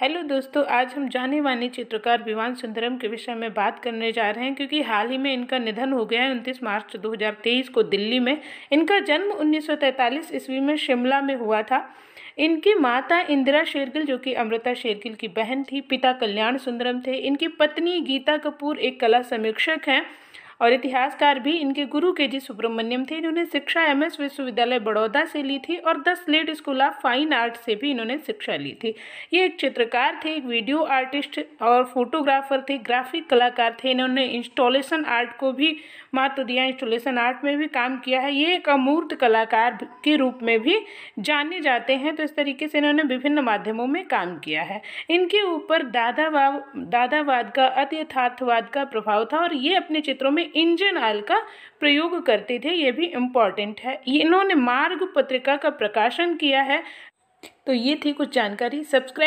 hello दोस्तों आज हम जाने माने चित्रकार विवान सुंदरम के विषय में बात करने जा रहे हैं क्योंकि हाल ही में इनका निधन हो गया है उनतीस मार्च 2023 को दिल्ली में इनका जन्म 1943 ईस्वी में शिमला में हुआ था इनकी माता इंदिरा शेरगिल जो कि अमृता शेरगिल की बहन थी पिता कल्याण सुंदरम थे इनकी पत्नी गीता कपूर एक कला समीक्षक हैं और इतिहासकार भी इनके गुरु के जी सुब्रमण्यम थे इन्होंने शिक्षा एम एस विश्वविद्यालय बड़ौदा से ली थी और the Slade School of Fine Art से भी इन्होंने शिक्षा ली थी ये एक चित्रकार थे एक वीडियो आर्टिस्ट और फोटोग्राफर थे ग्राफिक कलाकार थे इन्होंने इंस्टॉलेशन आर्ट को भी महत्व दिया इंस्टॉलेशन आर्ट में भी काम किया है ये एक अमूर्त कलाकार के रूप में भी जाने जाते हैं तो इस तरीके से इन्होंने विभिन्न माध्यमों में काम किया है इनके ऊपर दादावाद दादावाद का अत्यथार्थवाद का प्रभाव था और ये अपने चित्रों में इंजन ऑयल का प्रयोग करते थे ये भी इम्पॉर्टेंट है इन्होंने मार्ग पत्रिका का प्रकाशन किया है तो ये थी कुछ जानकारी सब्सक्राइब